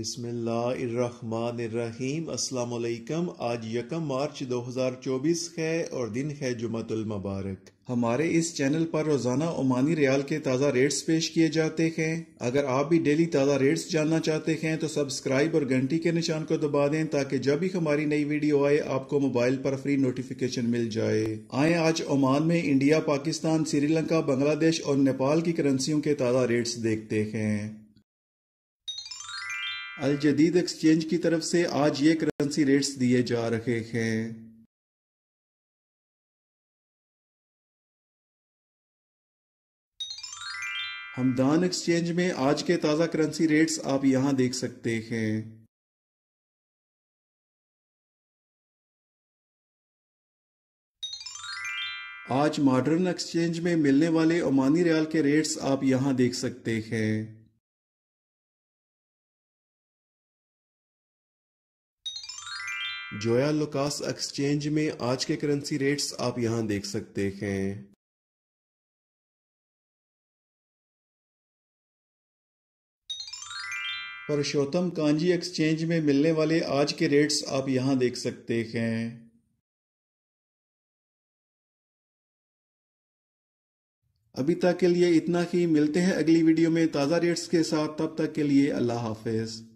अस्सलाम वालेकुम आज यकम मार्च 2024 है और दिन है जुमतुल मुबारक हमारे इस चैनल पर रोज़ाना ओमानी रियाल के ताज़ा रेट्स पेश किए जाते हैं अगर आप भी डेली ताज़ा रेट्स जानना चाहते हैं तो सब्सक्राइब और घंटी के निशान को दबा दें ताकि जब भी हमारी नई वीडियो आए आपको मोबाइल पर फ्री नोटिफिकेशन मिल जाए आए आज ओमान में इंडिया पाकिस्तान श्रीलंका बांग्लादेश और नेपाल की करेंसियों के ताज़ा रेट्स देखते हैं अल जदीद एक्सचेंज की तरफ से आज ये करेंसी रेट्स दिए जा रहे हैं हमदान एक्सचेंज में आज के ताज़ा करेंसी रेट्स आप यहां देख सकते हैं आज मॉडर्न एक्सचेंज में मिलने वाले ओमानी रियाल के रेट्स आप यहां देख सकते हैं जोया लुकास एक्सचेंज में आज के करेंसी रेट्स आप यहां देख सकते हैं पुरुषोत्तम कांजी एक्सचेंज में मिलने वाले आज के रेट्स आप यहां देख सकते हैं अभी तक के लिए इतना ही मिलते हैं अगली वीडियो में ताज़ा रेट्स के साथ तब तक के लिए अल्लाह हाफिज़